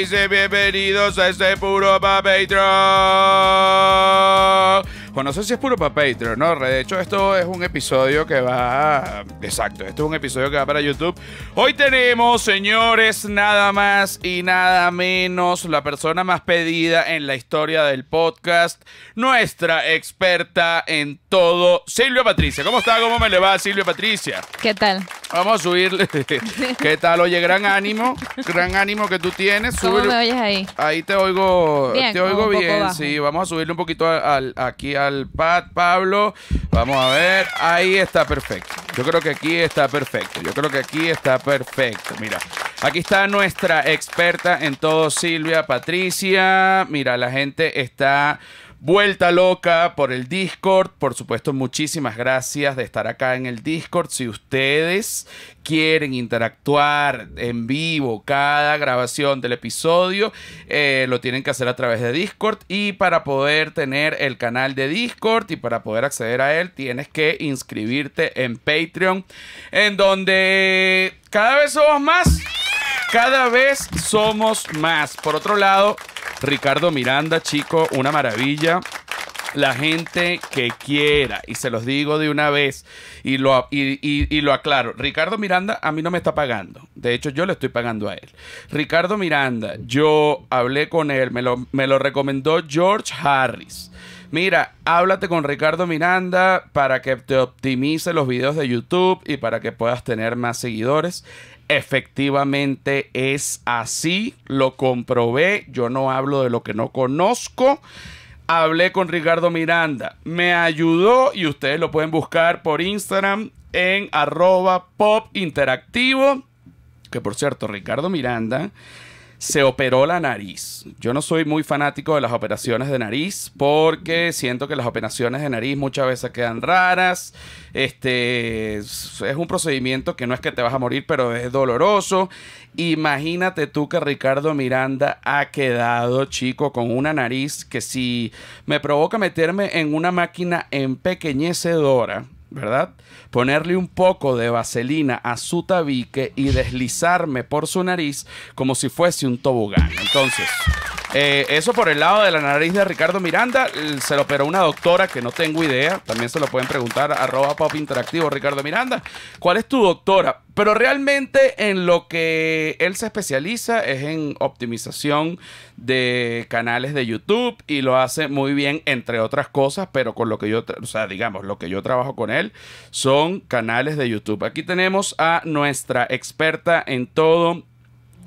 dice bienvenidos a este puro para Patreon. Bueno, pues no sé si es puro para Patreon, ¿no? De hecho, esto es un episodio que va. Exacto, esto es un episodio que va para YouTube. Hoy tenemos, señores, nada más y nada menos, la persona más pedida en la historia del podcast, nuestra experta en todo, Silvia Patricia. ¿Cómo está? ¿Cómo me le va, Silvia Patricia? ¿Qué tal? Vamos a subirle. ¿Qué tal? Oye, gran ánimo, gran ánimo que tú tienes. ahí? te oigo, bien, te oigo bien. Sí, vamos a subirle un poquito aquí al pad, Pablo. Vamos a ver. Ahí está perfecto. Yo creo que aquí está perfecto. Yo creo que aquí está perfecto. Mira, aquí está nuestra experta en todo, Silvia Patricia. Mira, la gente está Vuelta Loca, por el Discord. Por supuesto, muchísimas gracias de estar acá en el Discord. Si ustedes quieren interactuar en vivo cada grabación del episodio, eh, lo tienen que hacer a través de Discord. Y para poder tener el canal de Discord y para poder acceder a él, tienes que inscribirte en Patreon, en donde cada vez somos más. Cada vez somos más. Por otro lado, Ricardo Miranda, chico, una maravilla la gente que quiera, y se los digo de una vez, y lo, y, lo, aclaro, Ricardo Miranda a mí no me está pagando, de hecho yo le estoy pagando a él. Ricardo Miranda, yo hablé con él, me lo, me lo recomendó George Harris. Mira, háblate con Ricardo Miranda para que te optimice los videos de YouTube y para que puedas tener más seguidores. Efectivamente es así, lo comprobé, yo no hablo de lo que no conozco. Hablé con Ricardo Miranda, me ayudó y ustedes lo pueden buscar por Instagram en arroba pop interactivo, que por cierto, Ricardo Miranda se operó la nariz. Yo no soy muy fanático de las operaciones de nariz porque siento que las operaciones de nariz muchas veces quedan raras. Este es un procedimiento que no es que te vas a morir, pero es doloroso. Imagínate tú que Ricardo Miranda ha quedado chico con una nariz que si me provoca meterme en una máquina empequeñecedora ¿verdad? Ponerle un poco de vaselina a su tabique y deslizarme por su nariz como si fuese un tobogán. Entonces, eh, eso por el lado de la nariz de Ricardo Miranda, se lo operó una doctora que no tengo idea, también se lo pueden preguntar, arroba pop interactivo Ricardo Miranda, ¿cuál es tu doctora? Pero realmente en lo que él se especializa es en optimización de canales de YouTube y lo hace muy bien, entre otras cosas, pero con lo que yo, o sea, digamos, lo que yo trabajo con él son canales de YouTube. Aquí tenemos a nuestra experta en todo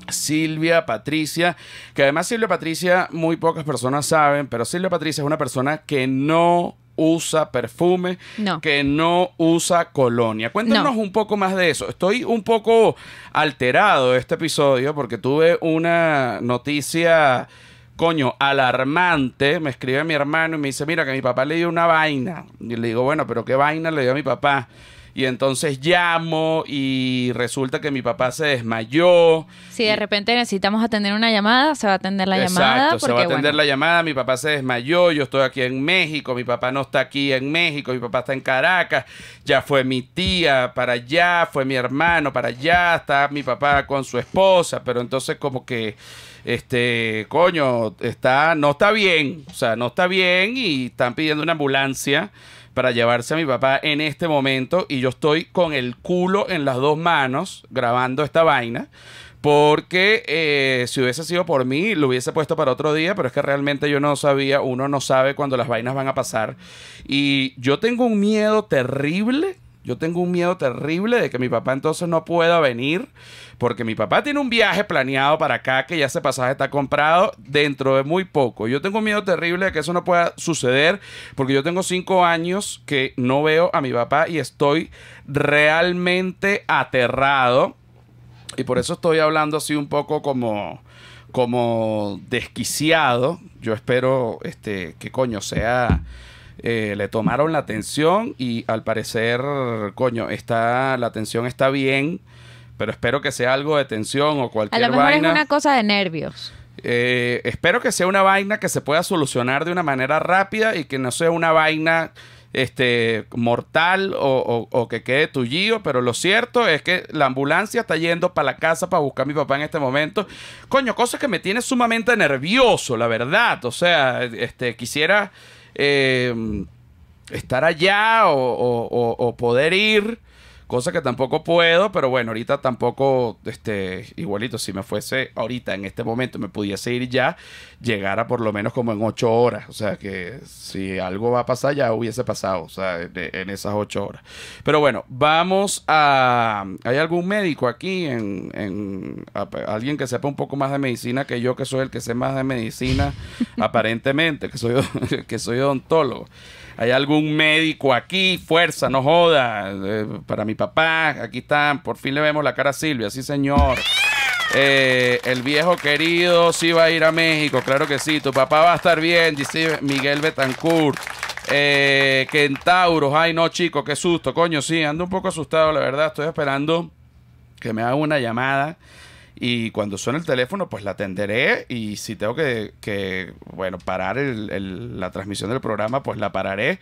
Silvia Patricia, que además Silvia Patricia muy pocas personas saben, pero Silvia Patricia es una persona que no usa perfume, que no usa colonia. Cuéntanos un poco más de eso. Estoy un poco alterado este episodio porque tuve una noticia, coño, alarmante. Me escribe mi hermano y me dice, mira, que mi papá le dio una vaina. Y le digo, bueno, pero ¿qué vaina le dio a mi papá? Y entonces llamo y resulta que mi papá se desmayó. Si de repente necesitamos atender una llamada, se va a atender la llamada. Exacto, se va a atender la llamada, mi papá se desmayó, yo estoy aquí en México, mi papá no está aquí en México, mi papá está en Caracas, ya fue mi tía para allá, fue mi hermano para allá, está mi papá con su esposa, pero entonces como que este, coño, está, no está bien, o sea, no está bien y están pidiendo una ambulancia para llevarse a mi papá en este momento y yo estoy con el culo en las dos manos grabando esta vaina. Porque eh, si hubiese sido por mí, lo hubiese puesto para otro día, pero es que realmente yo no sabía, uno no sabe cuándo las vainas van a pasar. Y yo tengo un miedo terrible yo tengo un miedo terrible de que mi papá entonces no pueda venir, porque mi papá tiene un viaje planeado para acá, que ya ese pasaje está comprado dentro de muy poco. Yo tengo un miedo terrible de que eso no pueda suceder, porque yo tengo cinco años que no veo a mi papá y estoy realmente aterrado. Y por eso estoy hablando así un poco como como desquiciado. Yo espero este que coño sea eh, le tomaron la atención y al parecer, coño, está, la atención está bien, pero espero que sea algo de tensión o cualquier vaina. A lo mejor es una cosa de nervios. Eh, espero que sea una vaina que se pueda solucionar de una manera rápida y que no sea una vaina este, mortal o, que quede tullido, pero lo cierto es que la ambulancia está yendo para la casa para buscar a mi papá en este momento. Coño, cosa que me tiene sumamente nervioso, la verdad. O sea, este, quisiera eh, estar allá o, poder ir cosa que tampoco puedo, pero bueno, ahorita tampoco, este, igualito, si me fuese ahorita en este momento, me pudiese ir ya, llegara por lo menos como en ocho horas, o sea que si algo va a pasar ya hubiese pasado, o sea, en, esas ocho horas. Pero bueno, vamos a, ¿hay algún médico aquí, en, alguien que sepa un poco más de medicina que yo, que soy el que sé más de medicina, aparentemente, que soy, que soy odontólogo? hay algún médico aquí, fuerza, no joda, eh, para mi papá, aquí están, por fin le vemos la cara a Silvia, sí señor. Eh, el viejo querido sí va a ir a México, claro que sí, tu papá va a estar bien, dice Miguel Betancourt. Eh, Kentauros, ay no chico, qué susto, coño, sí, ando un poco asustado, la verdad, estoy esperando que me haga una llamada y cuando suene el teléfono, pues la atenderé. Y si tengo que, bueno, parar la transmisión del programa, pues la pararé.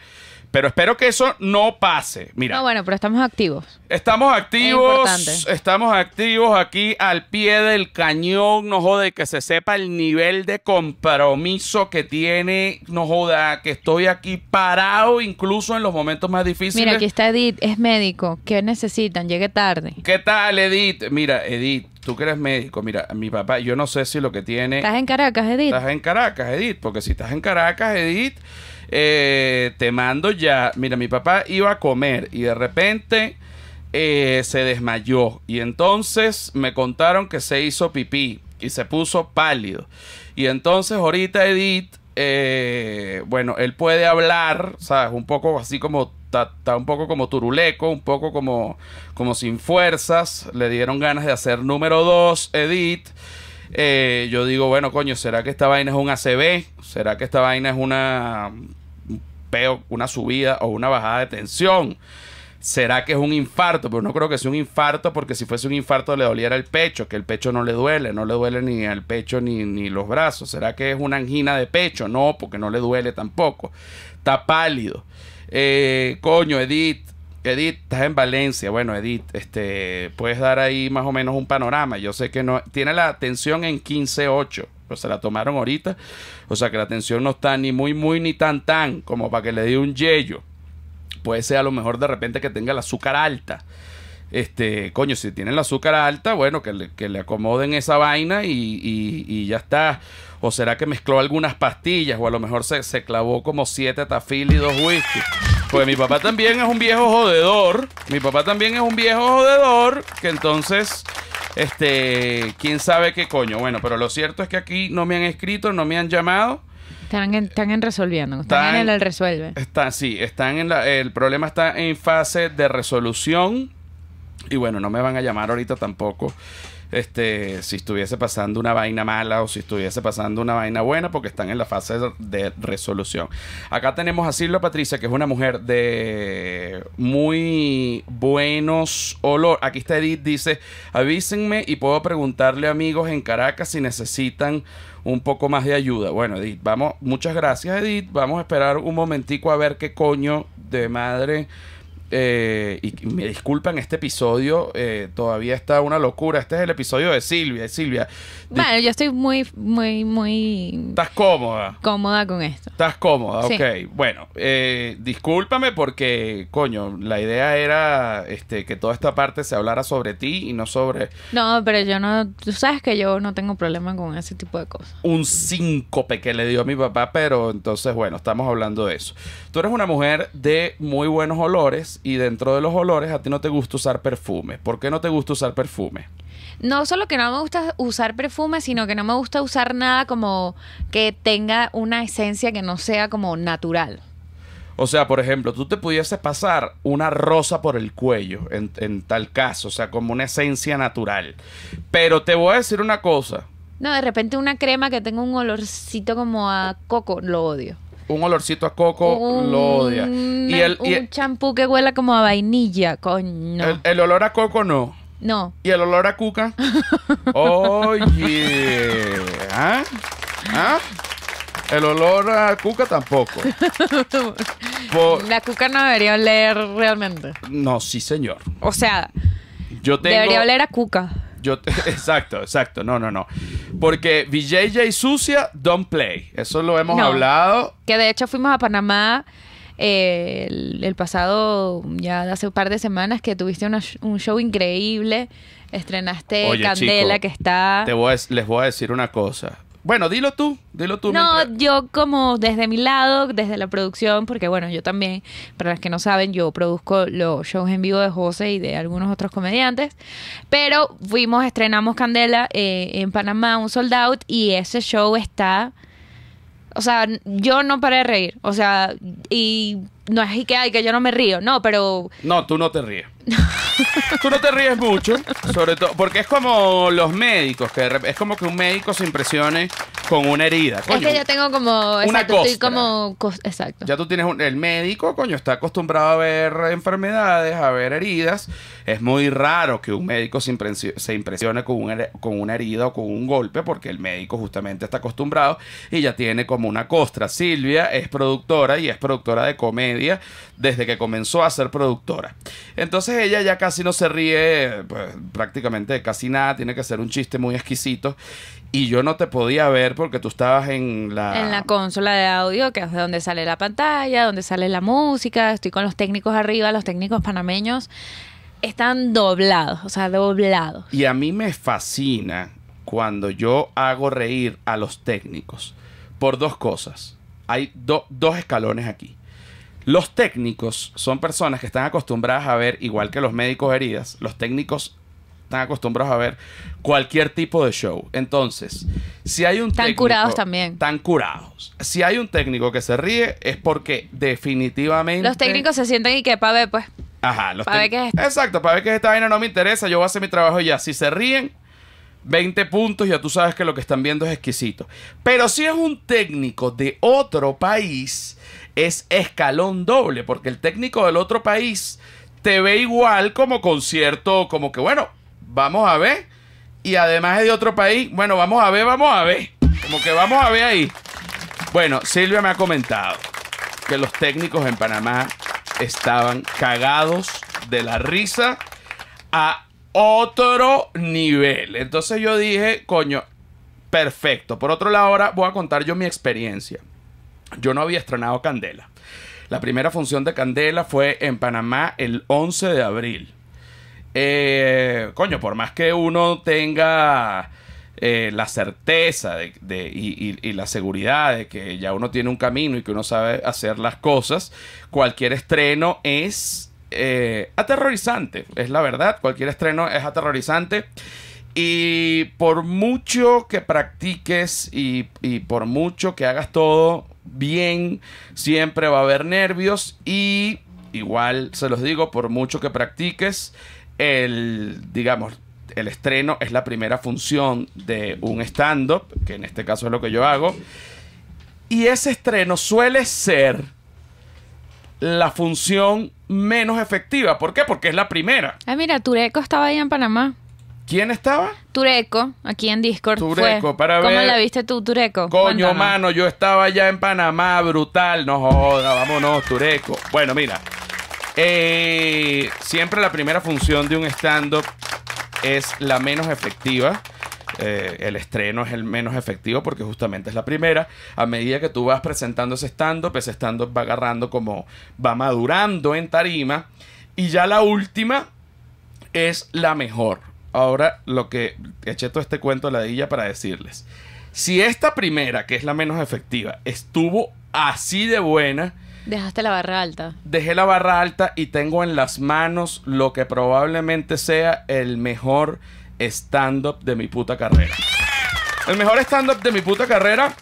Pero espero que eso no pase. Mira. No, bueno, pero estamos activos. Estamos activos. estamos activos aquí al pie del cañón. No jode que se sepa el nivel de compromiso que tiene. No joda que estoy aquí parado incluso en los momentos más difíciles. Mira, aquí está Edith, es médico. ¿Qué necesitan? Llegué tarde. ¿Qué tal, Edith? Mira, Edith, tú que eres médico, mira, mi papá, yo no sé si lo que tiene... Estás en Caracas, Edith. Estás en Caracas, Edith, porque si estás en Caracas, Edith, eh, te mando ya. Mira, mi papá iba a comer y de repente eh, se desmayó y entonces me contaron que se hizo pipí y se puso pálido. Y entonces ahorita Edith, eh, bueno, él puede hablar, ¿sabes? Un poco así como está, un poco como turuleco, un poco como, como sin fuerzas. Le dieron ganas de hacer número 2, Edith. Eh, yo digo, bueno, coño, ¿será que esta vaina es un ACB? ¿Será que esta vaina es una, una subida o una bajada de tensión? ¿Será que es un infarto? Pero no creo que sea un infarto porque si fuese un infarto le doliera el pecho, que el pecho no le duele, no le duele ni el pecho ni, ni los brazos. ¿Será que es una angina de pecho? No, porque no le duele tampoco. Está pálido. Eh, coño, Edith, Edith, estás en Valencia. Bueno, Edith, este, puedes dar ahí más o menos un panorama. Yo sé que no tiene la atención en 15.8, pero pues se la tomaron ahorita. O sea que la atención no está ni muy, muy, ni tan, tan, como para que le dé un yello. Puede ser a lo mejor de repente que tenga el azúcar alta. Este, coño, si tienen la azúcar alta, bueno, que le, acomoden esa vaina y, ya está. O será que mezcló algunas pastillas, o a lo mejor se, clavó como siete tafil y dos whisky. Pues mi papá también es un viejo jodedor. Mi papá también es un viejo jodedor. Que entonces. Este, quién sabe qué coño. Bueno, pero lo cierto es que aquí no me han escrito, no me han llamado. Están, en, están en resolviendo, están, en el resuelve. están sí, están en la, el problema está en fase de resolución. Y bueno, no me van a llamar ahorita tampoco. Este, si estuviese pasando una vaina mala o si estuviese pasando una vaina buena, porque están en la fase de resolución. Acá tenemos a Silvia Patricia, que es una mujer de muy buenos olores. Aquí está Edith, dice: Avísenme y puedo preguntarle a amigos en Caracas si necesitan un poco más de ayuda. Bueno, Edith, vamos, muchas gracias, Edith. Vamos a esperar un momentico a ver qué coño de madre eh, y me disculpan, este episodio eh, todavía está una locura. Este es el episodio de Silvia. Silvia. Bueno, yo estoy muy, muy, muy. ¿Estás cómoda? Cómoda con esto. ¿Estás cómoda? Sí. Ok. Bueno, eh, discúlpame porque, coño, la idea era este, que toda esta parte se hablara sobre ti y no sobre. No, pero yo no. Tú sabes que yo no tengo problema con ese tipo de cosas. Un síncope que le dio a mi papá, pero entonces, bueno, estamos hablando de eso. Tú eres una mujer de muy buenos olores y dentro de los olores a ti no te gusta usar perfume. ¿Por qué no te gusta usar perfume? No solo que no me gusta usar perfume, sino que no me gusta usar nada como que tenga una esencia que no sea como natural. O sea, por ejemplo, tú te pudieses pasar una rosa por el cuello, en, en tal caso, o sea, como una esencia natural. Pero te voy a decir una cosa. No, de repente una crema que tenga un olorcito como a coco, lo odio un olorcito a coco lo odia. Y el, y un champú que huela como a vainilla, coño. El, olor a coco no. No. ¿Y el olor a cuca? Oye. ¿Ah? ¿Ah? El olor a cuca tampoco. La cuca no debería oler realmente. No, sí, señor. O sea, yo debería oler a cuca. exacto, exacto. No, no, no. Porque y sucia, don't play. Eso lo hemos hablado. Que de hecho fuimos a Panamá eh, el, pasado, ya hace un par de semanas, que tuviste un show increíble. Estrenaste Candela, que está. les voy a decir una cosa. Bueno, dilo tú, dilo tú. No, yo como desde mi lado, desde la producción, porque bueno, yo también, para las que no saben, yo produzco los shows en vivo de José y de algunos otros comediantes, pero fuimos, estrenamos Candela eh, en Panamá, un sold out, y ese show está... O sea, yo no paré de reír. O sea, y no es que, hay que yo no me río, no, pero... No, tú no te ríes. Tú no te ríes mucho, sobre todo porque es como los médicos, que es como que un médico se impresione con una herida. Coño, es que yo tengo como. exacto, como. exacto. Ya tú tienes el médico, coño, está acostumbrado a ver enfermedades, a ver heridas. Es muy raro que un médico se, se impresione con, con una herida o con un golpe, porque el médico justamente está acostumbrado y ya tiene como una costra. Silvia es productora y es productora de comedia desde que comenzó a ser productora. Entonces ella ya casi no se ríe, pues, prácticamente casi nada, tiene que ser un chiste muy exquisito. Y yo no te podía ver porque tú estabas en la... En la consola de audio, que es de donde sale la pantalla, donde sale la música, estoy con los técnicos arriba, los técnicos panameños están doblados, o sea, doblados. Y a mí me fascina cuando yo hago reír a los técnicos por dos cosas. Hay dos escalones aquí. Los técnicos son personas que están acostumbradas a ver, igual que los médicos heridas, los técnicos están acostumbrados a ver cualquier tipo de show. Entonces, si hay un tan curados también. Están curados. Si hay un técnico que se ríe, es porque definitivamente. Los técnicos se sienten y que para ver, pues. Ajá, los para ver Exacto, para ver que esta vaina no me interesa, yo voy a hacer mi trabajo ya. Si se ríen, 20 puntos, ya tú sabes que lo que están viendo es exquisito. Pero si es un técnico de otro país es escalón doble, porque el técnico del otro país te ve igual como concierto, como que bueno, vamos a ver. Y además es de otro país, bueno, vamos a ver, vamos a ver. Como que vamos a ver ahí. Bueno, Silvia me ha comentado que los técnicos en Panamá estaban cagados de la risa a otro nivel. Entonces yo dije, coño, perfecto. Por otro lado, ahora voy a contar yo mi experiencia yo no había estrenado Candela. La primera función de Candela fue en Panamá el 11 de abril. Eh, coño, por más que uno tenga eh, la certeza de, y, la seguridad de que ya uno tiene un camino y que uno sabe hacer las cosas, cualquier estreno es eh, aterrorizante, es la verdad, cualquier estreno es aterrorizante. Y por mucho que practiques y por mucho que hagas todo bien, siempre va a haber nervios y igual se los digo, por mucho que practiques, el, digamos, el estreno es la primera función de un stand-up, que en este caso es lo que yo hago, y ese estreno suele ser la función menos efectiva. ¿Por qué? Porque es la primera. Ah, mira, Tureco estaba ahí en Panamá. ¿Quién estaba? Tureco, aquí en Discord. Tureco, para ver. ¿Cómo la viste tú, Tureco? Coño, mano, yo estaba ya en Panamá, brutal, no joda, vámonos, Tureco. Bueno, mira, eh, siempre la primera función de un stand-up es la menos efectiva. Eh, el estreno es el menos efectivo porque justamente es la primera. A medida que tú vas presentando ese stand-up, ese stand-up va agarrando como va madurando en tarima. Y ya la última es la mejor ahora lo que eché todo este cuento a la dilla para decirles. Si esta primera, que es la menos efectiva, estuvo así de buena. Dejaste la barra alta. Dejé la barra alta y tengo en las manos lo que probablemente sea el mejor stand-up de mi puta carrera. El mejor stand-up de mi puta carrera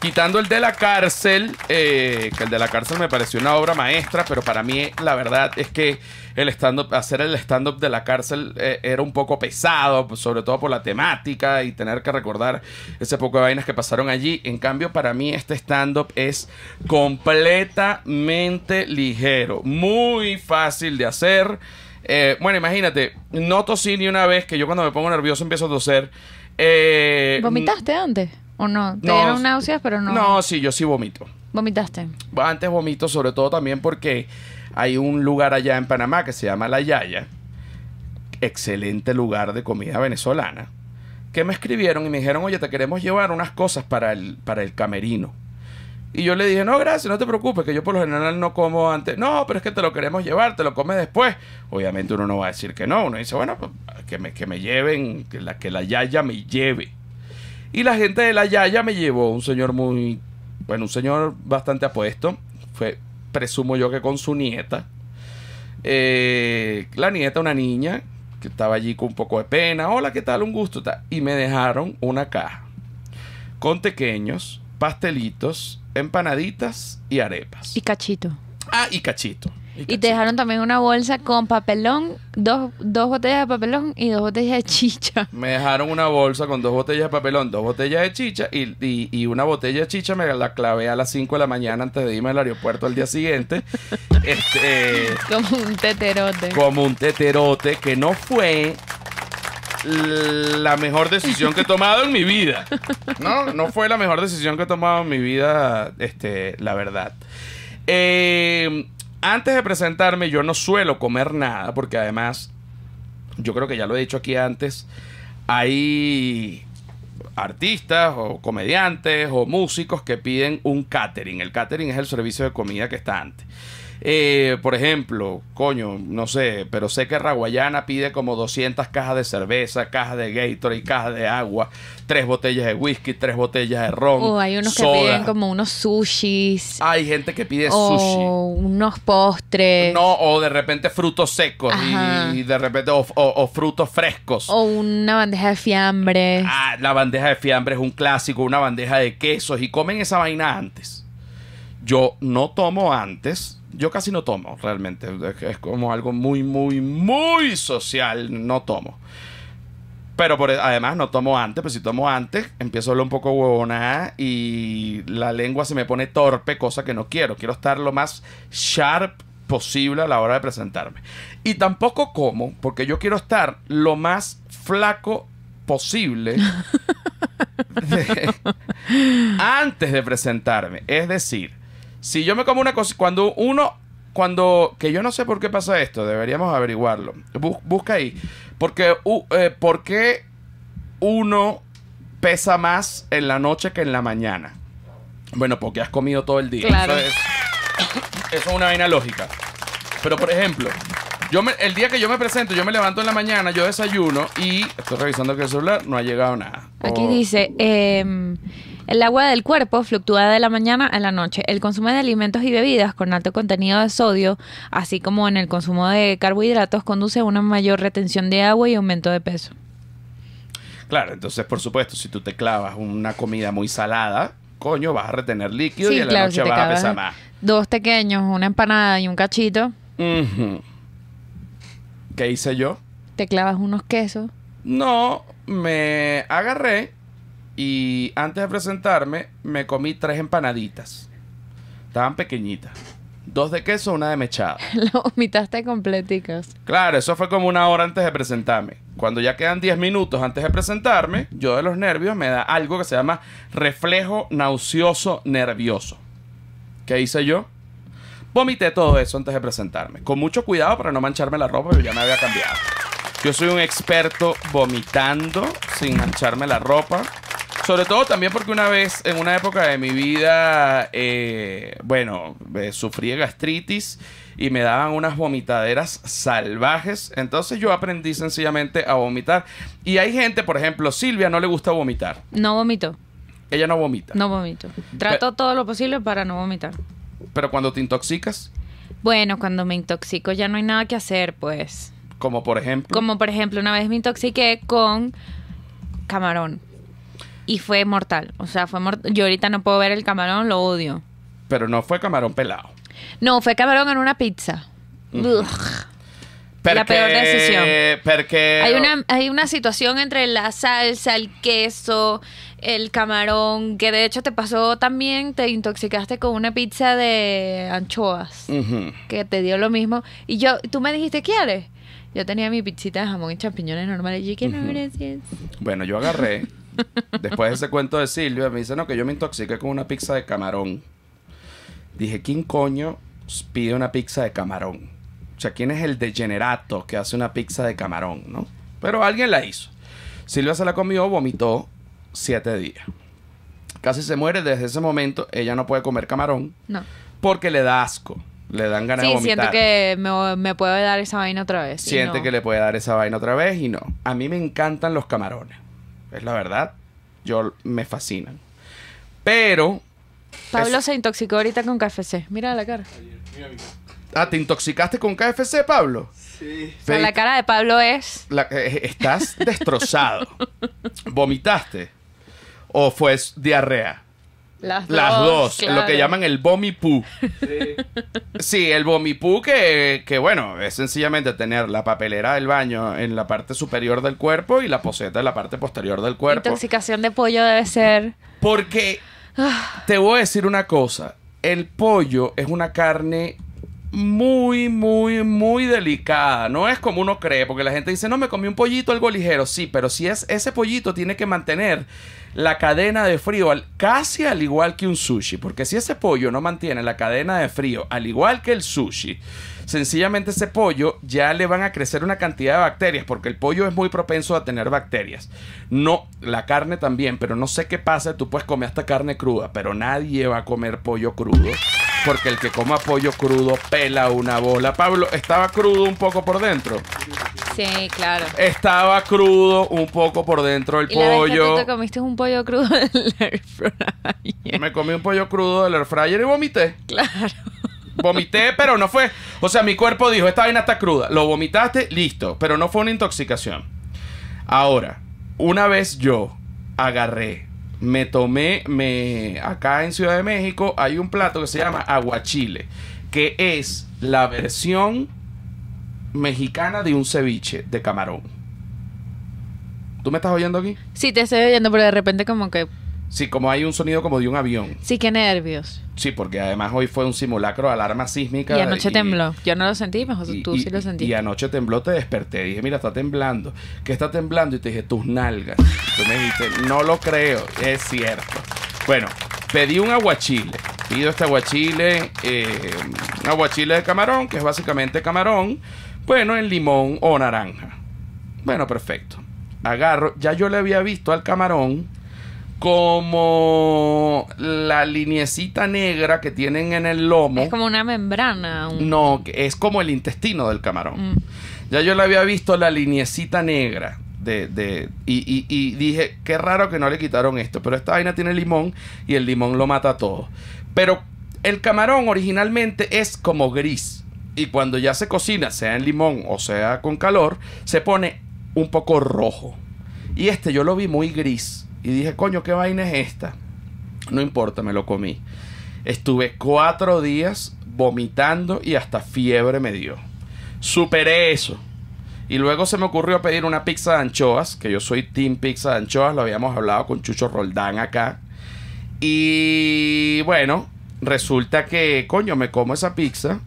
Quitando el de la cárcel, eh, que el de la cárcel me pareció una obra maestra, pero para mí la verdad es que el stand -up, hacer el stand-up de la cárcel eh, era un poco pesado, sobre todo por la temática y tener que recordar ese poco de vainas que pasaron allí. En cambio, para mí este stand-up es completamente ligero, muy fácil de hacer. Eh, bueno, imagínate, no tosí ni una vez que yo cuando me pongo nervioso empiezo a toser. ¿Vomitaste antes? ¿O no? ¿Te náuseas, pero no? No, sí, yo sí vomito. ¿Vomitaste? Antes vomito, sobre todo también porque hay un lugar allá en Panamá que se llama La Yaya. Excelente lugar de comida venezolana. Que me escribieron y me dijeron, oye, te queremos llevar unas cosas para el, para el camerino. Y yo le dije, no, gracias, no te preocupes, que yo por lo general no como antes. No, pero es que te lo queremos llevar, te lo comes después. Obviamente uno no va a decir que no. Uno dice, bueno, pues, que, me, que me lleven, que la, que la Yaya me lleve. Y la gente de la Yaya me llevó un señor muy, bueno, un señor bastante apuesto. Fue, presumo yo que con su nieta. Eh, la nieta, una niña, que estaba allí con un poco de pena. Hola, ¿qué tal? Un gusto. Y me dejaron una caja con pequeños, pastelitos, empanaditas y arepas. Y cachito. Ah, y cachito. Y, te dejaron también una bolsa con papelón, dos, botellas de papelón y dos botellas de chicha. Me dejaron una bolsa con dos botellas de papelón, dos botellas de chicha y, una botella de chicha me la clavé a las 5 de la mañana antes de irme al aeropuerto al día siguiente. este, como un teterote. Como un teterote que no fue la mejor decisión que he tomado en mi vida. No, no fue la mejor decisión que he tomado en mi vida, este, la verdad. Eh, antes de presentarme, yo no suelo comer nada, porque además, yo creo que ya lo he dicho aquí antes, hay artistas o comediantes o músicos que piden un catering. El catering es el servicio de comida que está antes. Eh, por ejemplo, coño, no sé, pero sé que Raguayana pide como 200 cajas de cerveza, cajas de y cajas de agua, tres botellas de whisky, tres botellas de ron. Oh, hay unos que piden como unos sushis. Hay gente que pide o unos postres. No, o de repente frutos secos y, de repente o, frutos frescos. O una bandeja de fiambre Ah, la bandeja de fiambre es un clásico, una bandeja de quesos y comen esa vaina antes. Yo no tomo antes yo casi no tomo, realmente. Es como algo muy, muy, muy social. No tomo. Pero por, además no tomo antes, pero pues si tomo antes, empiezo a hablar un poco huevonada y la lengua se me pone torpe, cosa que no quiero. Quiero estar lo más sharp posible a la hora de presentarme. Y tampoco como, porque yo quiero estar lo más flaco posible antes de presentarme. Es decir, si yo me como una cosa, cuando uno, cuando, que yo no sé por qué pasa esto, deberíamos averiguarlo. busca ahí. Porque, eh, ¿por qué uno pesa más en la noche que en la mañana? Bueno, porque has comido todo el día. Claro. Eso, es, una vaina lógica. Pero, por ejemplo, el día que yo me presento, yo me levanto en la mañana, yo desayuno y estoy revisando que el celular no ha llegado nada. Aquí oh. dice, em, el agua del cuerpo fluctúa de la mañana a la noche. El consumo de alimentos y bebidas con alto contenido de sodio, así como en el consumo de carbohidratos, conduce a una mayor retención de agua y aumento de peso. Claro, entonces por supuesto, si tú te clavas una comida muy salada, coño, vas a retener líquido y a la noche vas a pesar más. Dos pequeños, una empanada y un cachito. ¿Qué hice yo? Te clavas unos quesos. No, me agarré y antes de presentarme, me comí tres empanaditas. Estaban pequeñitas. Dos de queso, una de mechada. Lo vomitaste completicas. Claro, eso fue como una hora antes de presentarme. Cuando ya quedan 10 minutos antes de presentarme, yo de los nervios me da algo que se llama reflejo nauseoso nervioso. ¿Qué hice yo? Vomité todo eso antes de presentarme. Con mucho cuidado para no mancharme la ropa, porque ya me había cambiado. Yo soy un experto vomitando sin mancharme la ropa. Sobre todo también porque una vez, en una época de mi vida, eh, bueno, eh, sufrí gastritis y me daban unas vomitaderas salvajes. Entonces yo aprendí sencillamente a vomitar. Y hay gente, por ejemplo, Silvia no le gusta vomitar. No vomito. Ella no vomita. No vomito. Trato todo lo posible para no vomitar. Pero cuando te intoxicas. Bueno, cuando me intoxico ya no hay nada que hacer, pues. Como por ejemplo. Como por ejemplo, una vez me intoxiqué con camarón y fue mortal. O sea, fue mortal. Yo ahorita no puedo ver el camarón, lo odio. Pero no fue camarón pelado. No, fue camarón en una pizza. la peor decisión. Porque... Hay una, hay una situación entre la salsa, el queso, el camarón, que de hecho te pasó también, te intoxicaste con una pizza de anchoas, que te dio lo mismo. Y yo, tú me dijiste, ¿quieres? Yo tenía mi pizzita de jamón y champiñones normales. Y yo, ¿qué no, Bueno, yo agarré Después de ese cuento de Silvia, me dice, no, que yo me intoxiqué con una pizza de camarón. Dije, ¿quién coño pide una pizza de camarón? O sea, ¿quién es el degenerato que hace una pizza de camarón, no? Pero alguien la hizo. Silvia se la comió, vomitó siete días. Casi se muere. Desde ese momento, ella no puede comer camarón. No. Porque le da asco. Le dan ganas de vomitar. siento que me, puede dar esa vaina otra vez. Siente que le puede dar esa vaina otra vez y no. A mí me encantan los camarones es la verdad, yo me fascinan. Pero... Pablo se intoxicó ahorita con KFC. Mira la cara. Ah, ¿te intoxicaste con KFC, Pablo? Sí. la cara de Pablo es... La, eh, eh, estás destrozado. ¿Vomitaste? ¿O fue diarrea? Las dos. Lo que llaman el vomipú. Sí. sí, el vomipú que, que, bueno, es sencillamente tener la papelera del baño en la parte superior del cuerpo y la poseta en la parte posterior del cuerpo. Intoxicación de pollo debe ser. Porque ah. te voy a decir una cosa. El pollo es una carne muy, muy, muy delicada. No es como uno cree, porque la gente dice, no, me comí un pollito algo ligero. Sí, pero si es ese pollito, tiene que mantener la cadena de frío casi al igual que un sushi, porque si ese pollo no mantiene la cadena de frío al igual que el sushi, sencillamente ese pollo ya le van a crecer una cantidad de bacterias, porque el pollo es muy propenso a tener bacterias. No, la carne también, pero no sé qué pasa, tú puedes comer hasta carne cruda, pero nadie va a comer pollo crudo. Porque el que coma pollo crudo pela una bola. Pablo, ¿estaba crudo un poco por dentro? Sí, claro. Estaba crudo un poco por dentro del pollo. te comiste un pollo crudo del air fryer. Me comí un pollo crudo del air fryer y vomité. Claro. Vomité, pero no fue. O sea, mi cuerpo dijo: Esta vaina está cruda. Lo vomitaste, listo. Pero no fue una intoxicación. Ahora, una vez yo agarré, me tomé, me. Acá en Ciudad de México hay un plato que se llama aguachile, que es la versión mexicana de un ceviche de camarón. ¿Tú me estás oyendo aquí? Sí, te estoy oyendo, pero de repente como que... Sí, como hay un sonido como de un avión. Sí, qué nervios. Sí, porque además hoy fue un simulacro de alarma sísmica. Y anoche tembló. Yo no lo sentí, pero pues, tú sí lo sentí? Y anoche tembló, te desperté. Dije, mira, está temblando. ¿Qué está temblando? Y te dije, tus nalgas. Tú me dijiste, no lo creo. Es cierto. Bueno, pedí un aguachile. Pido este aguachile, eh, un aguachile de camarón, que es básicamente camarón. Bueno, el limón o naranja. Bueno, perfecto. Agarro. Ya yo le había visto al camarón como la liniecita negra que tienen en el lomo. Es como una membrana. No, es como el intestino del camarón. Mm. Ya yo le había visto la liniecita negra. De, y, dije, qué raro que no le quitaron esto, pero esta vaina tiene limón y el limón lo mata todo. Pero el camarón originalmente es como gris y cuando ya se cocina, sea en limón o sea con calor, se pone un poco rojo. Y este yo lo vi muy gris y dije, coño, ¿qué vaina es esta? No importa, me lo comí. Estuve cuatro días vomitando y hasta fiebre me dio. Superé eso. Y luego se me ocurrió pedir una pizza de anchoas, que yo soy Team Pizza de Anchoas, lo habíamos hablado con Chucho Roldán acá. Y bueno, resulta que, coño, me como esa pizza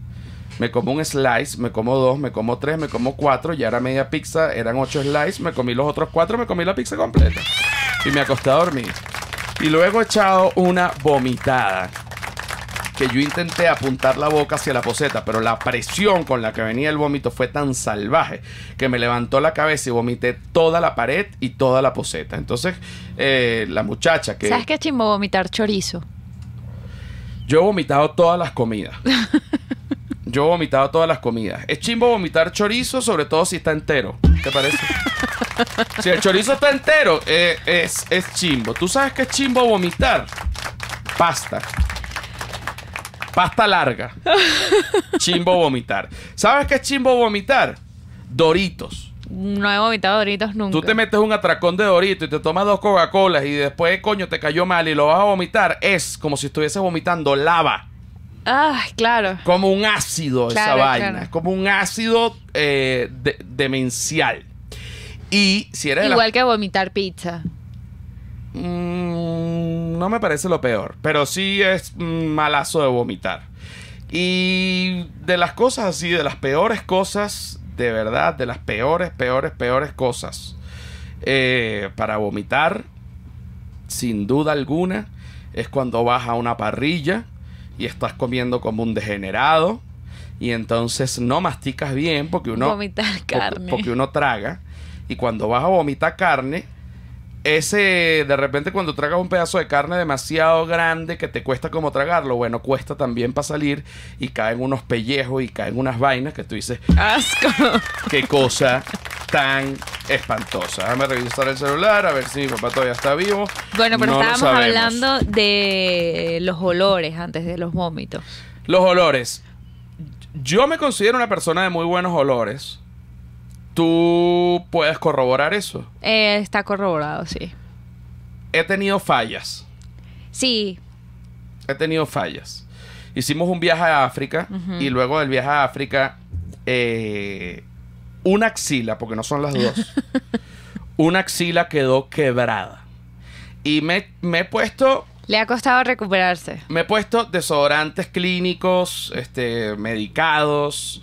me como un slice, me como dos, me como tres, me como cuatro, ya era media pizza, eran ocho slices, me comí los otros cuatro, me comí la pizza completa. Y me acosté a dormir. Y luego he echado una vomitada. Que yo intenté apuntar la boca hacia la poseta, pero la presión con la que venía el vómito fue tan salvaje que me levantó la cabeza y vomité toda la pared y toda la poseta. Entonces, eh, la muchacha que. ¿Sabes qué chimbo vomitar chorizo? Yo he vomitado todas las comidas. Yo vomitado todas las comidas. Es chimbo vomitar chorizo, sobre todo si está entero. ¿Te parece? si el chorizo está entero, eh, es, es chimbo. ¿Tú sabes qué es chimbo vomitar? Pasta. Pasta larga. chimbo vomitar. ¿Sabes qué es chimbo vomitar? Doritos. No he vomitado Doritos nunca. Tú te metes un atracón de Doritos y te tomas dos Coca-Colas y después, coño, te cayó mal y lo vas a vomitar. Es como si estuviese vomitando lava. Ah, claro. Como un ácido esa vaina. es Como un ácido eh, demencial. Y si eres Igual que vomitar pizza. Mm, no me parece lo peor. Pero sí es malazo de vomitar. Y de las cosas así, de las peores cosas, de verdad, de las peores, peores, peores cosas eh, para vomitar, sin duda alguna, es cuando vas a una parrilla y estás comiendo como un degenerado y entonces no masticas bien porque uno carne. porque uno traga y cuando vas a vomitar carne ese de repente cuando tragas un pedazo de carne demasiado grande que te cuesta como tragarlo, bueno, cuesta también para salir y caen unos pellejos y caen unas vainas que tú dices, asco. Qué cosa tan espantosa. Déjame revisar el celular a ver si mi papá todavía está vivo. Bueno, pero estábamos hablando de los olores antes de los vómitos. Los olores. Yo me considero una persona de muy buenos olores. ¿Tú puedes corroborar eso? Eh, está corroborado, sí. He tenido fallas. Sí. He tenido fallas. Hicimos un viaje a África y luego del viaje a África eh, una axila, porque no son las dos. una axila quedó quebrada. Y me, he puesto le ha costado recuperarse. Me he puesto desodorantes clínicos, este, medicados,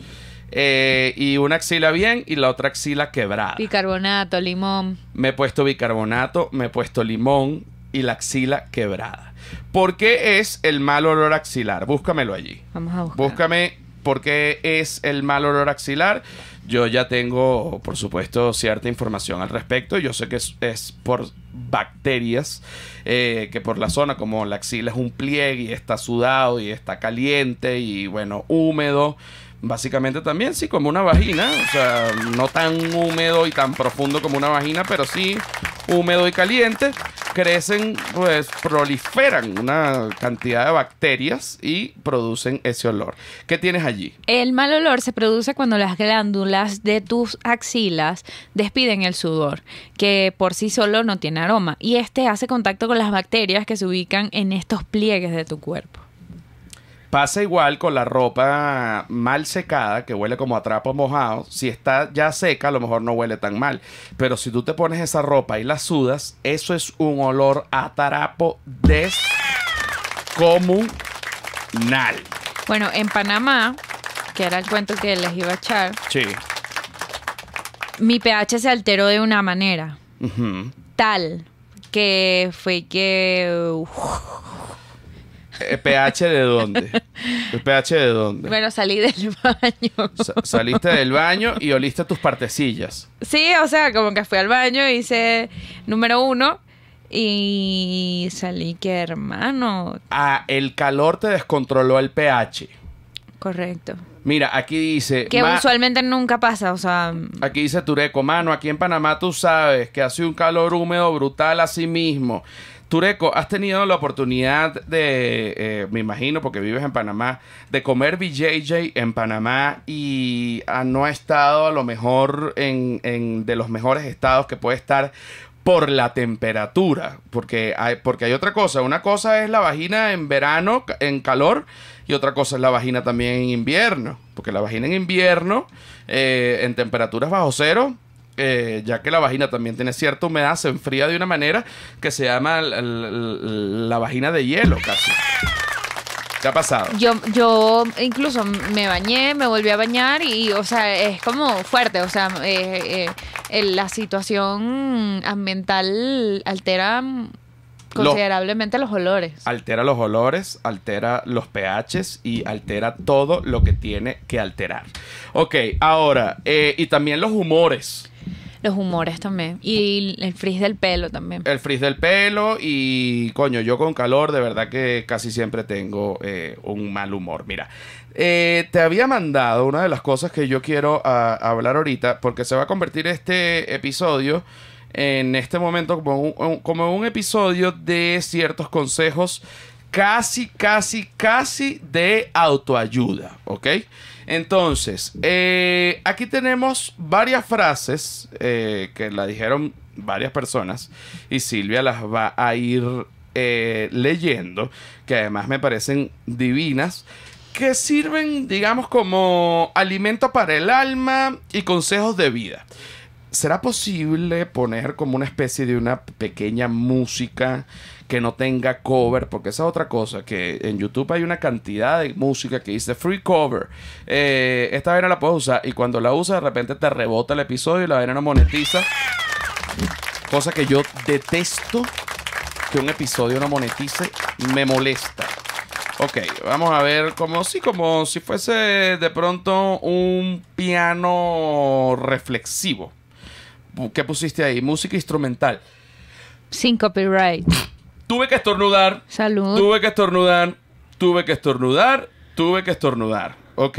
eh, y una axila bien y la otra axila quebrada. Bicarbonato, limón. Me he puesto bicarbonato, me he puesto limón y la axila quebrada. ¿Por qué es el mal olor axilar? Búscamelo allí. Vamos a buscar. Búscame por qué es el mal olor axilar yo ya tengo, por supuesto, cierta información al respecto. Yo sé que es, por bacterias, eh, que por la zona, como la axila es un pliegue y está sudado y está caliente y bueno, húmedo básicamente también sí como una vagina, o sea, no tan húmedo y tan profundo como una vagina, pero sí húmedo y caliente, crecen, pues proliferan una cantidad de bacterias y producen ese olor. ¿Qué tienes allí? El mal olor se produce cuando las glándulas de tus axilas despiden el sudor, que por sí solo no tiene aroma, y este hace contacto con las bacterias que se ubican en estos pliegues de tu cuerpo. Pasa igual con la ropa mal secada, que huele como a trapo mojado. Si está ya seca, a lo mejor no huele tan mal. Pero si tú te pones esa ropa y la sudas, eso es un olor a tarapo descomunal. Bueno, en Panamá, que era el cuento que les iba a echar. Sí. Mi pH se alteró de una manera. Tal que fue que... ¿PH eh, de dónde? ¿PH de dónde? Bueno, salí del baño. saliste del baño y oliste tus partecillas. Sí, o sea, como que fui al baño, hice número uno y salí que hermano. Ah, el calor te descontroló el pH. Correcto. Mira, aquí dice. Que usualmente nunca pasa, o sea. Aquí dice Tureco, mano, aquí en Panamá tú sabes que hace un calor húmedo brutal a sí mismo. Tureco, has tenido la oportunidad de, eh, me imagino, porque vives en Panamá, de comer BJJ en Panamá y ah, no ha estado a lo mejor en, de los mejores estados que puede estar por la temperatura, porque hay, porque hay otra cosa, una cosa es la vagina en verano, en calor, y otra cosa es la vagina también en invierno, porque la vagina en invierno, eh, en temperaturas bajo cero, eh, ya que la vagina también tiene cierta humedad, se enfría de una manera que se llama la vagina de hielo casi. ¿Qué ha pasado? Yo, incluso me bañé, me volví a bañar y, o sea, es como fuerte, o sea, eh, eh, la situación ambiental altera considerablemente los, olores. Altera los olores, altera los pHs y altera todo lo que tiene que alterar. Ok, ahora, y también los humores. Los humores también. Y el frizz del pelo también. El frizz del pelo y, coño, yo con calor de verdad que casi siempre tengo eh, un mal humor. Mira, eh, te había mandado una de las cosas que yo quiero ah, hablar ahorita porque se va a convertir este episodio en este momento como como un episodio de ciertos consejos casi, casi, casi de autoayuda, ¿ok? Entonces, eh, aquí tenemos varias frases eh, que la dijeron varias personas y Silvia las va a ir eh, leyendo, que además me parecen divinas, que sirven, digamos, como alimento para el alma y consejos de vida. ¿Será posible poner como una especie de una pequeña música? que no tenga cover, porque esa es otra cosa, que en YouTube hay una cantidad de música que dice free cover. Eh, esta vaina la puedes usar y cuando la usas de repente te rebota el episodio y la vaina no monetiza. Cosa que yo detesto que un episodio no monetice, me molesta. Ok, vamos a ver como si, como si fuese de pronto un piano reflexivo. ¿Qué pusiste ahí? Música instrumental. Sin copyright. Tuve que estornudar. Salud. Tuve que estornudar. Tuve que estornudar. Tuve que estornudar. Ok.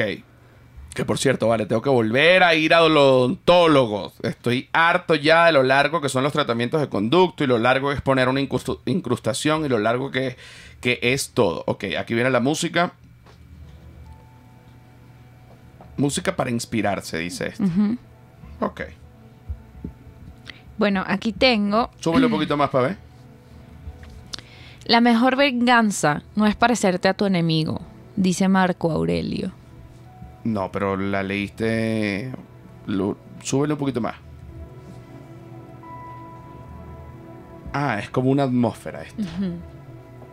Que por cierto, vale, tengo que volver a ir a odontólogos. Estoy harto ya de lo largo que son los tratamientos de conducto y lo largo que es poner una incrustación y lo largo que, que es todo. Ok, aquí viene la música. Música para inspirarse, dice esto. Ok. Bueno, aquí tengo. Súbele un poquito más para ver. La mejor venganza no es parecerte a tu enemigo, dice Marco Aurelio. No, pero la leíste... Súbele un poquito más. Ah, es como una atmósfera esto.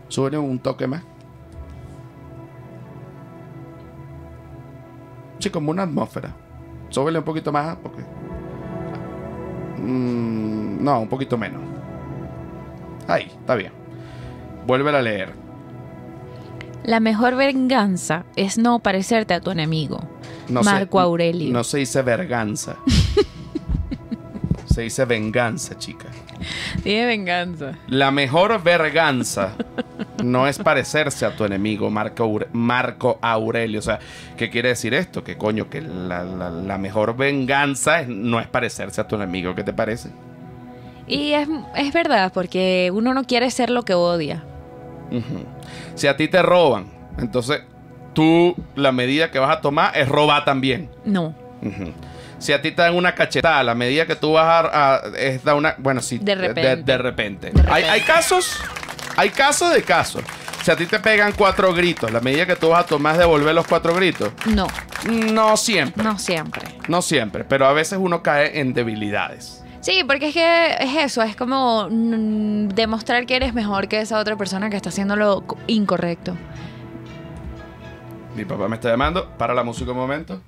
Súbele un toque más. Sí, como una atmósfera. Súbele un poquito más porque... Mm, no, un poquito menos. Ahí, está bien vuelve a leer. La mejor venganza es no parecerte a tu enemigo. Marco Aurelio. No se dice verganza. se dice venganza, chica. Tiene venganza. La mejor verganza no es parecerse a tu enemigo, Marco, Aurelio. O sea, ¿qué quiere decir esto? Que coño, que la, mejor venganza no es parecerse a tu enemigo. ¿Qué te parece? Y es verdad, porque uno no quiere ser lo que odia. Si a ti te roban, entonces tú la medida que vas a tomar es robar también. No. Si a ti te dan una cachetada, la medida que tú vas a, es dar una... Bueno, sí. de repente. Hay, hay casos... Hay casos de casos. Si a ti te pegan cuatro gritos, la medida que tú vas a tomar es devolver los cuatro gritos. No. No siempre. No siempre. No siempre, pero a veces uno cae en debilidades. Sí, porque es que es eso, es como mm, demostrar que eres mejor que esa otra persona que está haciendo lo incorrecto. Mi papá me está llamando. Para la música un momento.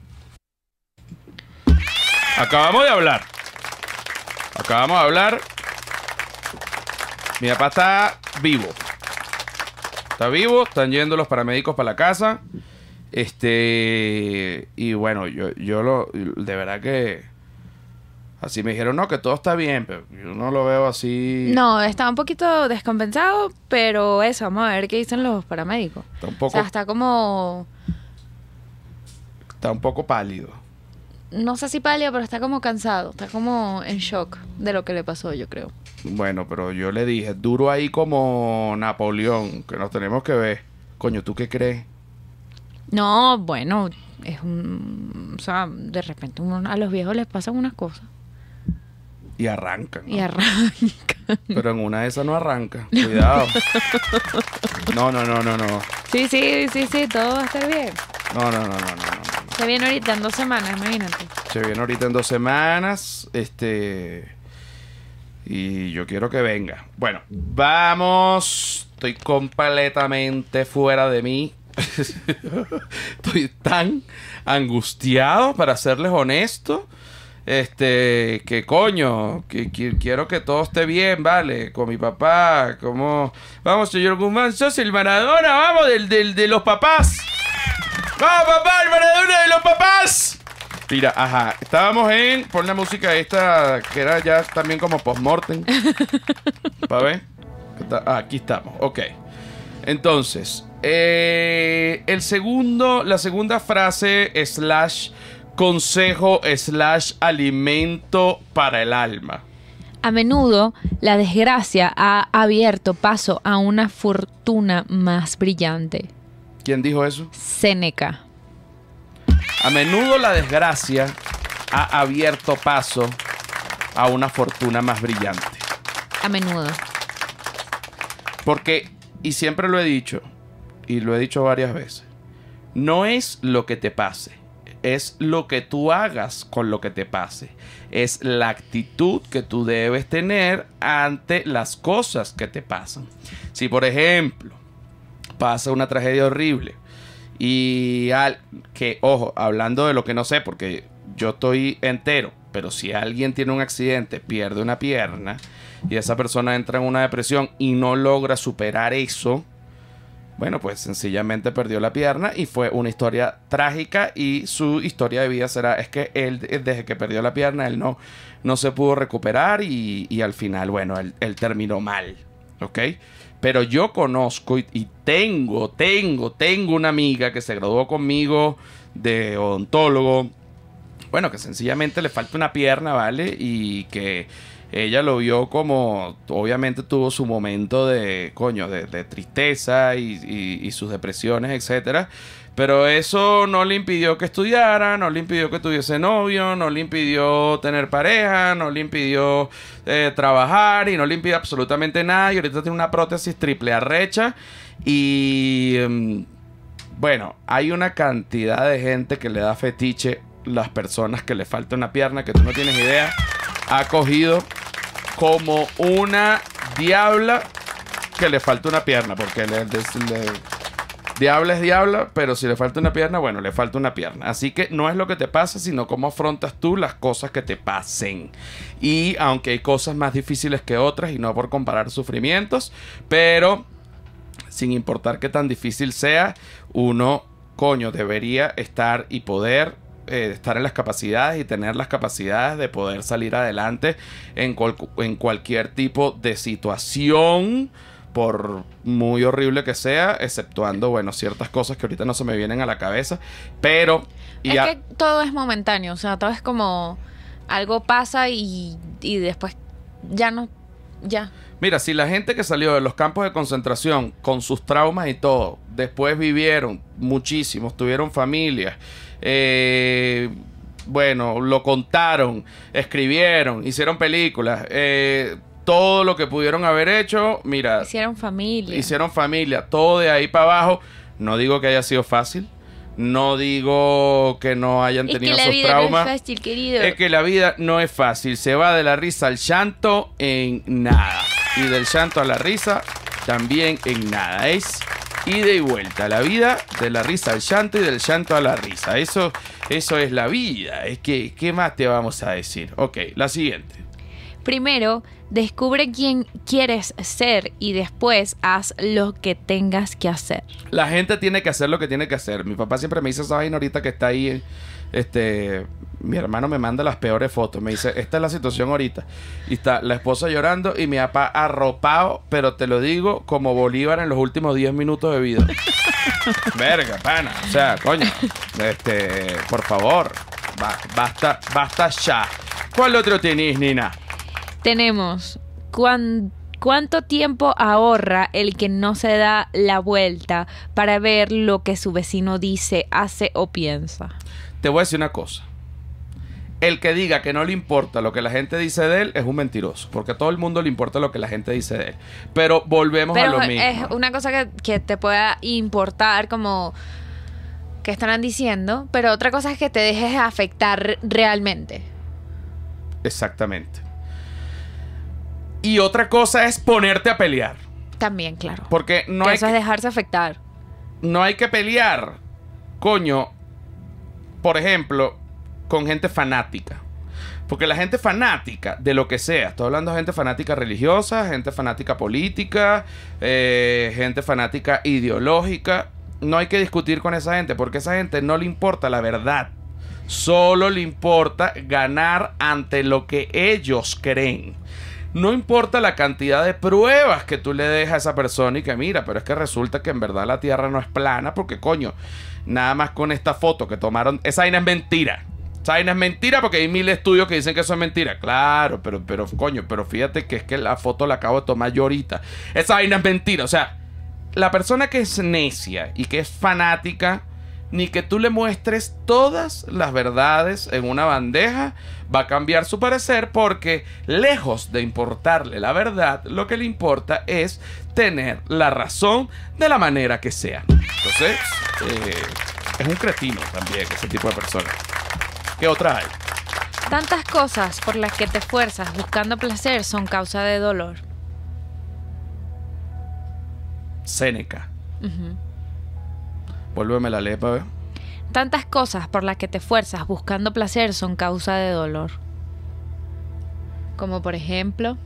Acabamos de hablar. Acabamos de hablar. Mi papá está vivo. Está vivo. Están yendo los paramédicos para la casa. Este. Y bueno, yo, yo lo. De verdad que. Así me dijeron, no, que todo está bien, pero yo no lo veo así. No, está un poquito descompensado, pero eso, vamos a ver qué dicen los paramédicos. Está un poco. O sea, está como. Está un poco pálido. No sé si pálido, pero está como cansado, está como en shock de lo que le pasó, yo creo. Bueno, pero yo le dije, duro ahí como Napoleón, que nos tenemos que ver. Coño, ¿tú qué crees? No, bueno, es un. O sea, de repente a los viejos les pasan unas cosas. Y arrancan. Y arrancan. Pero en una de esas no arranca. Cuidado. No, no, no, no, no. Sí, sí, sí, sí, todo va a estar bien. No, no, no, no, no. Se viene ahorita en dos semanas, imagínate. Se viene ahorita en dos semanas. Este. Y yo quiero que venga. Bueno, vamos. Estoy completamente fuera de mí. Estoy tan angustiado, para serles honesto este, que coño, que, quiero que todo esté bien, vale, con mi papá, como... Vamos, señor Guzmán, sos el Maradona, vamos, del, de los papás. Vamos, papá, el Maradona de los papás. Mira, ajá, estábamos en, pon la música esta, que era ya también como post-mortem. ¿Para ver? Ah, aquí estamos, ok. Entonces, eh, el segundo, la segunda frase slash consejo slash alimento para el alma. A menudo la desgracia ha abierto paso a una fortuna más brillante. ¿Quién dijo eso? Seneca. A menudo la desgracia ha abierto paso a una fortuna más brillante. A menudo. Porque, y siempre lo he dicho, y lo he dicho varias veces, no es lo que te pase, es lo que tú hagas con lo que te pase. Es la actitud que tú debes tener ante las cosas que te pasan. Si por ejemplo pasa una tragedia horrible y al, que, ojo, hablando de lo que no sé, porque yo estoy entero, pero si alguien tiene un accidente, pierde una pierna y esa persona entra en una depresión y no logra superar eso, bueno, pues sencillamente perdió la pierna y fue una historia trágica y su historia de vida será, es que él eh, desde que perdió la pierna, él no, no se pudo recuperar y, al final, bueno, él, terminó mal, ¿ok? Pero yo conozco y tengo, tengo, tengo una amiga que se graduó conmigo de odontólogo, bueno, que sencillamente le falta una pierna, ¿vale? Y que ella lo vio como, obviamente tuvo su momento de, coño, de, tristeza y, sus depresiones, etcétera. Pero eso no le impidió que estudiara, no le impidió que tuviese novio, no le impidió tener pareja, no le impidió eh, trabajar y no le impidió absolutamente nada. Y ahorita tiene una prótesis triple arrecha y... Em, bueno, hay una cantidad de gente que le da fetiche las personas que le falta una pierna, que tú no tienes idea, ha cogido como una diabla que le falta una pierna, porque le, diabla es diabla, pero si le falta una pierna, bueno, le falta una pierna. Así que no es lo que te pasa, sino cómo afrontas tú las cosas que te pasen. Y aunque hay cosas más difíciles que otras, y no por comparar sufrimientos, pero sin importar qué tan difícil sea, uno, coño, debería estar y poder eh, estar en las capacidades y tener las capacidades de poder salir adelante en, en cualquier tipo de situación por muy horrible que sea, exceptuando, bueno, ciertas cosas que ahorita no se me vienen a la cabeza, pero... es que todo es momentáneo, o sea, todo es como algo pasa y, y después ya no, ya. Mira, si la gente que salió de los campos de concentración con sus traumas y todo, después vivieron muchísimos, tuvieron familias, eh, bueno, lo contaron, escribieron, hicieron películas, eh, todo lo que pudieron haber hecho, mira. Hicieron familia. Hicieron familia, todo de ahí para abajo. No digo que haya sido fácil. No digo que no hayan tenido que la sus vida traumas. No es fácil, querido. Es que la vida no es fácil. Se va de la risa al llanto en nada y del llanto a la risa, también en nada. Es ida y vuelta, la vida de la risa al llanto y del llanto a la risa. Eso, eso es la vida. Es que, ¿qué más te vamos a decir? Ok, la siguiente. Primero, descubre quién quieres ser y después haz lo que tengas que hacer. La gente tiene que hacer lo que tiene que hacer. Mi papá siempre me dice esa vaina ahorita que está ahí, este, mi hermano me manda las peores fotos. Me dice, esta es la situación ahorita. Y está la esposa llorando y mi papá arropado, pero te lo digo, como Bolívar en los últimos 10 minutos de vida. Verga, pana. O sea, coño. Este, por favor. basta, basta ya. ¿Cuál otro tenéis, Nina? Tenemos. ¿Cuánto tiempo ahorra el que no se da la vuelta para ver lo que su vecino dice, hace o piensa? Te voy a decir una cosa el que diga que no le importa lo que la gente dice de él es un mentiroso, porque a todo el mundo le importa lo que la gente dice de él. Pero volvemos a lo mismo. Es una cosa que, te pueda importar como que estarán diciendo, pero otra cosa es que te dejes afectar realmente. Exactamente. Y otra cosa es ponerte a pelear. También, claro. Porque no hay. Eso es dejarse afectar. No hay que pelear. Coño. Por ejemplo, con gente fanática. Porque la gente fanática de lo que sea, estoy hablando de gente fanática religiosa, gente fanática política, eh, gente fanática ideológica, no hay que discutir con esa gente, porque a esa gente no le importa la verdad, solo le importa ganar ante lo que ellos creen. No importa la cantidad de pruebas que tú le dejas a esa persona y que mira, pero es que resulta que en verdad la Tierra no es plana porque coño, nada más con esta foto que tomaron, esa vaina es mentira vaina Es mentira porque hay mil estudios que dicen que eso es mentira. Claro, pero, pero coño, pero fíjate que es que la foto la acabo de tomar yo ahorita. Esa vaina es mentira. O sea, la persona que es necia y que es fanática, ni que tú le muestres todas las verdades en una bandeja, va a cambiar su parecer porque lejos de importarle la verdad, lo que le importa es tener la razón de la manera que sea. Entonces, eh, es un cretino también ese tipo de personas. ¿Qué otra hay? Tantas cosas por las que te esfuerzas buscando placer son causa de dolor. Séneca. Vuélveme la lepa. Tantas cosas por las que te esfuerzas buscando placer son causa de dolor. Como por ejemplo.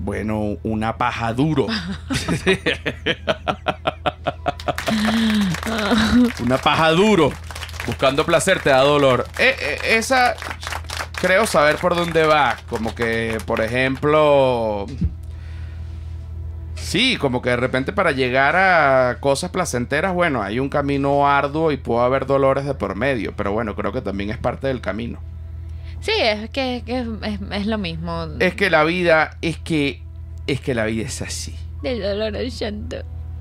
Bueno, una paja duro. una paja duro. Buscando placer te da dolor. Eh, eh, esa creo saber por dónde va. Como que, por ejemplo... Sí, como que de repente para llegar a cosas placenteras, bueno, hay un camino arduo y puede haber dolores de por medio, pero bueno, creo que también es parte del camino. Sí, es que, es, es lo mismo. Es que la vida, es que, es que la vida es así. Del dolor al llanto.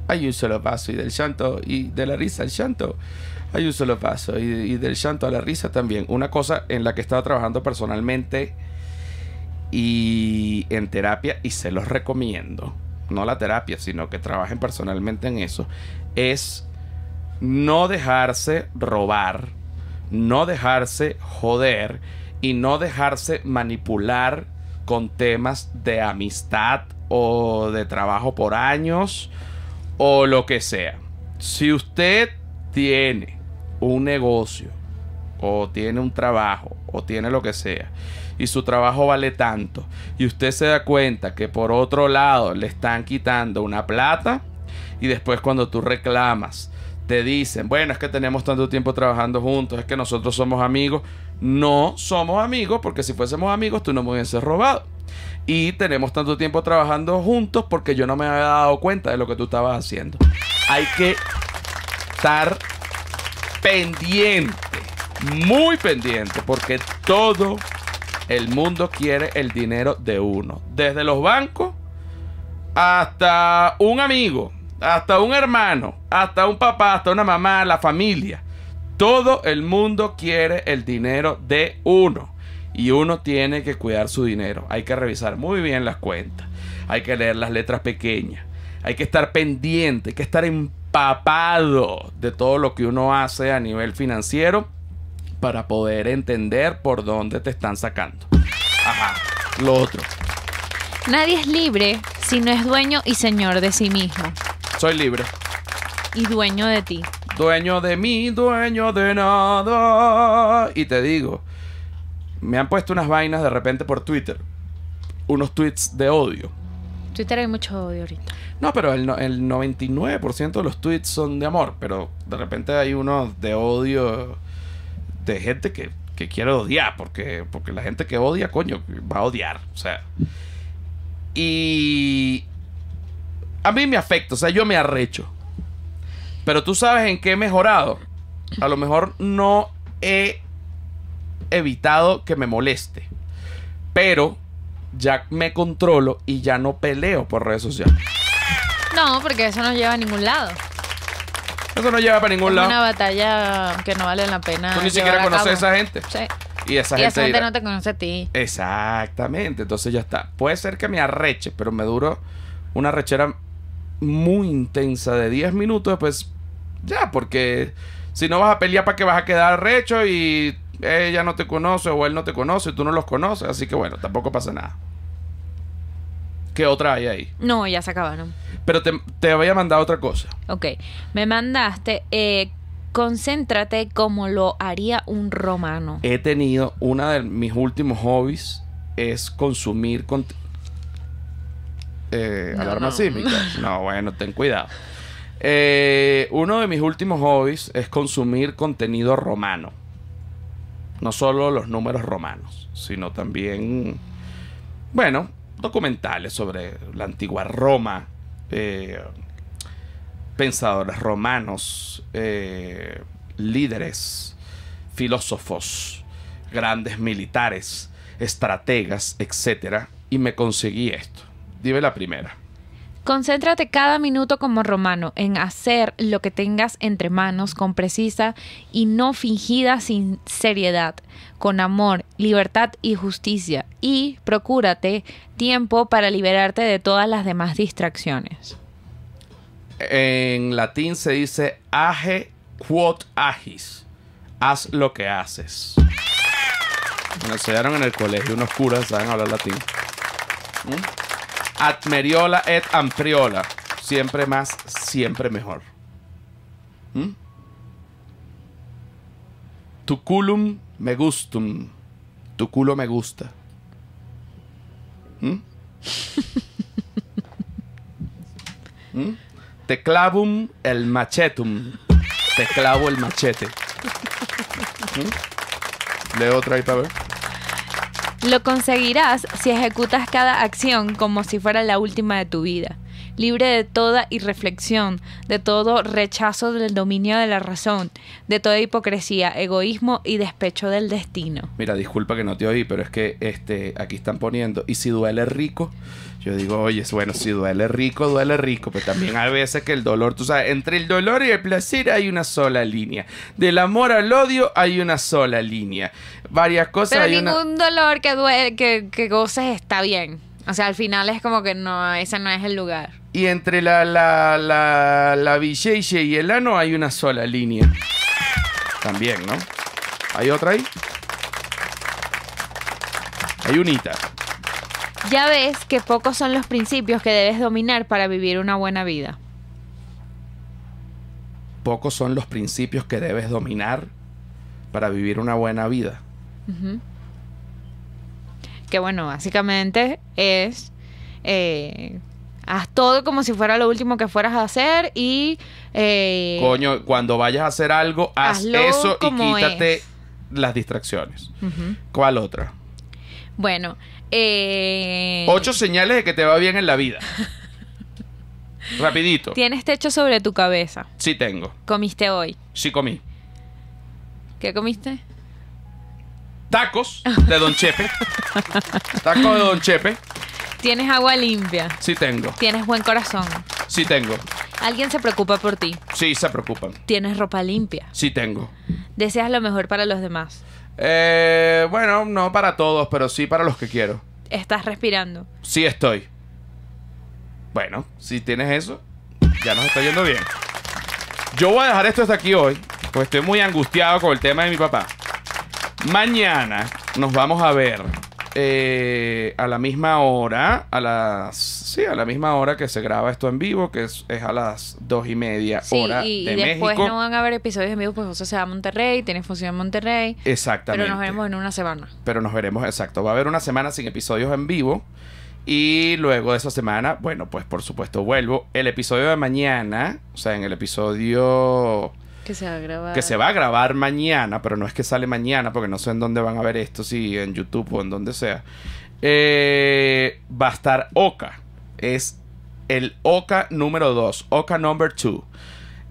Hay un solo paso y del llanto y de la risa al llanto hay un solo paso. Y, del llanto a la risa también. Una cosa en la que estaba trabajando personalmente y en terapia, y se los recomiendo, no la terapia, sino que trabajen personalmente en eso, es no dejarse robar, no dejarse joder y no dejarse manipular con temas de amistad o de trabajo por años o lo que sea. Si usted tiene un negocio o tiene un trabajo o tiene lo que sea y su trabajo vale tanto y usted se da cuenta que por otro lado le están quitando una plata y después cuando tú reclamas te dicen, bueno, es que tenemos tanto tiempo trabajando juntos, es que nosotros somos amigos. No somos amigos porque si fuésemos amigos tú no me hubieses robado. Y tenemos tanto tiempo trabajando juntos porque yo no me había dado cuenta de lo que tú estabas haciendo. Hay que estar pendiente, muy pendiente, porque todo el mundo quiere el dinero de uno. Desde los bancos hasta un amigo, hasta un hermano, hasta un papá, hasta una mamá, la familia. Todo el mundo quiere el dinero de uno. Y uno tiene que cuidar su dinero. Hay que revisar muy bien las cuentas. Hay que leer las letras pequeñas. Hay que estar pendiente, hay que estar en papado de todo lo que uno hace a nivel financiero para poder entender por dónde te están sacando. Ajá, lo otro. Nadie es libre si no es dueño y señor de sí mismo. Soy libre. Y dueño de ti. Dueño de mí, dueño de nada. Y te digo, me han puesto unas vainas de repente por Twitter. Unos tweets de odio Twitter hay mucho odio ahorita. No, pero el, 99% de los tweets son de amor, pero de repente hay uno de odio de gente que, que quiere odiar, porque, porque la gente que odia, coño, va a odiar. O sea. Y a mí me afecta, o sea, yo me arrecho. Pero tú sabes en qué he mejorado. A lo mejor no he evitado que me moleste. Pero ya me controlo y ya no peleo por redes sociales. No, porque eso no lleva a ningún lado. Eso no lleva para ningún lado. una batalla que no vale la pena. Tú ni siquiera conoces a, esa gente. Sí. Y esa gente, no te conoce a ti. Exactamente. Entonces ya está. Puede ser que me arreche, pero me duró una rechera muy intensa de 10 minutos. Pues ya, porque si no vas a pelear, ¿para qué vas a quedar recho Y eh, ella no te conoce o él no te conoce, tú no los conoces, así que bueno, tampoco pasa nada. ¿Qué otra hay ahí? No, ya se acabaron. Pero te, voy a mandar otra cosa. Ok, me mandaste, eh, concéntrate como lo haría un romano. He tenido, una de mis últimos hobbies es consumir... Con eh, No, bueno, ten cuidado. uno de mis últimos hobbies es consumir contenido romano. No solo los números romanos, sino también, bueno, documentales sobre la antigua Roma, eh, pensadores romanos, eh, líderes, filósofos, grandes militares, estrategas, etc. Y me conseguí esto. Dime la primera. Concéntrate cada minuto como romano en hacer lo que tengas entre manos con precisa y no fingida sinceridad, con amor, libertad y justicia, y procúrate tiempo para liberarte de todas las demás distracciones. En latín se dice age quod agis, haz lo que haces. Me enseñaron en el colegio unos curas, saben hablar latín. ¿Mm? Admeriola et ampriola. Siempre más, siempre mejor. Tuculum ¿Mm? Tu culum me gustum. Tu culo me gusta. ¿Mm? ¿Mm? Te clavum el machetum. Te clavo el machete. Leo otra ahí para ver. Lo conseguirás si ejecutas cada acción como si fuera la última de tu vida, libre de toda irreflexión, de todo rechazo del dominio de la razón, de toda hipocresía, egoísmo y despecho del destino. Mira, disculpa que no te oí, pero es que este, aquí están poniendo, ¿y si duele rico? Yo digo, oye, bueno, si duele rico, duele rico, pero también a veces que el dolor, tú sabes, entre el dolor y el placer hay una sola línea. Del amor al odio hay una sola línea. Varias cosas. Pero hay ningún dolor que, duele, que, que goces está bien. O sea, al final es como que no, ese no es el lugar. Y entre la, la, la, la y el ano hay una sola línea. También, ¿no? ¿Hay otra ahí? Hay unita. Ya ves que pocos son los principios que debes dominar para vivir una buena vida. Pocos son los principios que debes dominar para vivir una buena vida. Que bueno, básicamente es... Eh, haz todo como si fuera lo último que fueras a hacer y... Eh, Coño, cuando vayas a hacer algo, haz eso y quítate las distracciones. ¿Cuál otra? Bueno, eh, Ocho señales de que te va bien en la vida. Rapidito. ¿Tienes techo sobre tu cabeza? Sí tengo. ¿Comiste hoy? Sí comí. ¿Qué comiste? Tacos de Don Chepe. Tacos de Don Chepe. ¿Tienes agua limpia? Sí tengo. ¿Tienes buen corazón? Sí tengo. ¿Alguien se preocupa por ti? Sí, se preocupan. ¿Tienes ropa limpia? Sí tengo. ¿Deseas lo mejor para los demás? Eh, bueno, no para todos, pero sí para los que quiero. Estás respirando. Sí estoy. Bueno, si tienes eso, ya nos está yendo bien. Yo voy a dejar esto hasta aquí hoy, pues estoy muy angustiado con el tema de mi papá. Mañana nos vamos a ver eh, a la misma hora, a las Sí, a la misma hora que se graba esto en vivo, que es, es a las dos y media sí, hora y, y después no van a haber episodios en vivo, pues vos se a Monterrey, tienes función en Monterrey. Exactamente. Pero nos veremos en una semana. Pero nos veremos, exacto. Va a haber una semana sin episodios en vivo. Y luego de esa semana, bueno, pues por supuesto vuelvo. El episodio de mañana, o sea, en el episodio... Que se va a grabar. Que se va a grabar mañana, pero no es que sale mañana, porque no sé en dónde van a ver esto, si en YouTube o en donde sea. Eh, va a estar Oka es el Oka número 2, Oka number 2.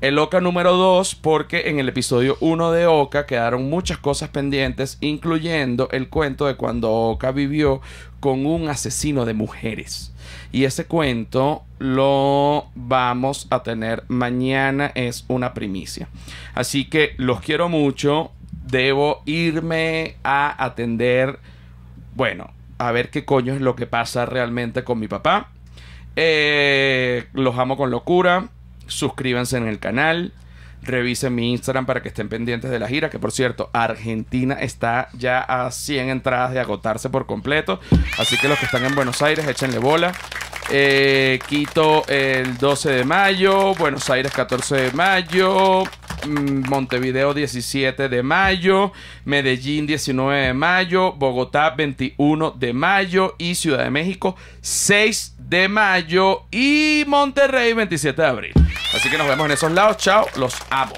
El Oka número 2 porque en el episodio 1 de Oka quedaron muchas cosas pendientes, incluyendo el cuento de cuando Oka vivió con un asesino de mujeres. Y ese cuento lo vamos a tener mañana, es una primicia. Así que los quiero mucho, debo irme a atender, bueno, a ver qué coño es lo que pasa realmente con mi papá. Eh, los amo con locura. Suscríbanse en el canal. Revisen mi Instagram para que estén pendientes de la gira. Que por cierto, Argentina está ya a 100 entradas de agotarse por completo. Así que los que están en Buenos Aires, échenle bola. Eh, Quito el 12 de mayo. Buenos Aires 14 de mayo. Mm, Montevideo 17 de mayo, Medellín 19 de mayo, Bogotá 21 de mayo y Ciudad de México 6 de mayo y Monterrey 27 de abril. Así que nos vemos en esos lados. Chao, los amo.